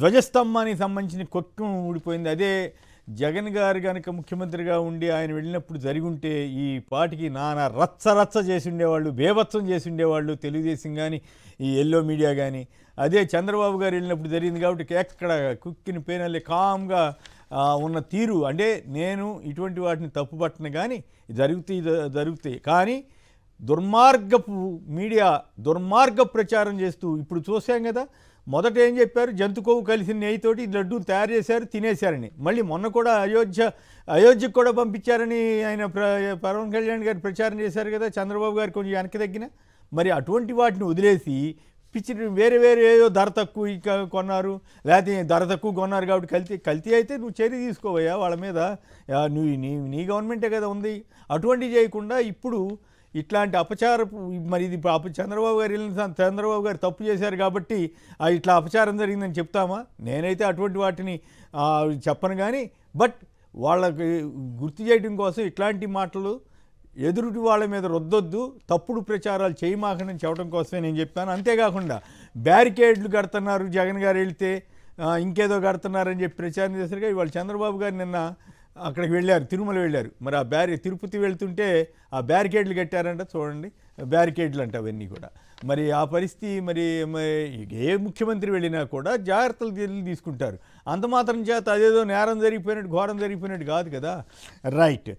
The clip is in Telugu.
ధ్వజస్తంభానికి సంబంధించిన కొక్కు ఊడిపోయింది అదే జగన్ గారు కనుక ముఖ్యమంత్రిగా ఉండి ఆయన వెళ్ళినప్పుడు జరిగి ఉంటే ఈ పాటికి నానా రచ్చ రచ్చ చేసి ఉండేవాళ్ళు బేభత్సం చేసి ఉండేవాళ్ళు తెలుగుదేశం కానీ ఈ ఎల్లో మీడియా కానీ అదే చంద్రబాబు గారు వెళ్ళినప్పుడు జరిగింది కాబట్టి ఎక్కడ కుక్కిన పేనల్లే కామ్గా ఉన్న తీరు అంటే నేను ఇటువంటి వాటిని తప్పుపట్టను కానీ జరుగుతాయి జరుగుతాయి కానీ దుర్మార్గపు మీడియా దుర్మార్గ ప్రచారం చేస్తూ ఇప్పుడు చూసాం కదా మొదట ఏం చెప్పారు జంతుకోవు కలిసిన నెయ్యితోటి లడ్డూలు తయారు చేశారు తినేశారని మళ్ళీ మొన్న కూడా అయోధ్య అయోధ్యకు కూడా పంపించారని ఆయన పవన్ కళ్యాణ్ గారు ప్రచారం చేశారు కదా చంద్రబాబు గారు కొంచెం వెనక తగ్గిన మరి అటువంటి వాటిని వదిలేసి పిచ్చి వేరే వేరే ఏదో ధర తక్కువ కొన్నారు లేకపోతే ధర తక్కువ కొన్నారు కాబట్టి కల్తీ కల్తీ అయితే నువ్వు చర్య తీసుకోవయ్యా వాళ్ళ మీద నువ్వు నీ నీ గవర్నమెంటే కదా ఉంది అటువంటివి చేయకుండా ఇప్పుడు ఇట్లాంటి అపచార మరి ఇది చంద్రబాబు గారు వెళ్ళిన చంద్రబాబు గారు తప్పు చేశారు కాబట్టి ఇట్లా అపచారం జరిగిందని చెప్తామా నేనైతే అటువంటి వాటిని చెప్పను కానీ బట్ వాళ్ళకి గుర్తు చేయడం కోసం ఇట్లాంటి మాటలు ఎదురుటి వాళ్ళ మీద రొద్దొద్దు తప్పుడు ప్రచారాలు చేయమాకని చెప్పడం కోసమే నేను చెప్తాను అంతేకాకుండా బ్యారికేడ్లు కడుతున్నారు జగన్ గారు వెళితే ఇంకేదో కడుతున్నారని చెప్పి ప్రచారం చేశారు ఇవాళ చంద్రబాబు గారు నిన్న అక్కడికి వెళ్ళారు తిరుమల వెళ్ళారు మరి ఆ బ్యారి తిరుపతి వెళ్తుంటే ఆ బ్యారికేడ్లు కట్టారంట చూడండి బ్యారికేడ్లు అంట అవన్నీ కూడా మరి ఆ పరిస్థితి మరి ఏ ముఖ్యమంత్రి వెళ్ళినా కూడా జాగ్రత్తలు తీసుకుంటారు అంత మాత్రం చేత అదేదో నేరం జరిగిపోయినట్టు ఘోరం జరిగిపోయినట్టు కాదు కదా రైట్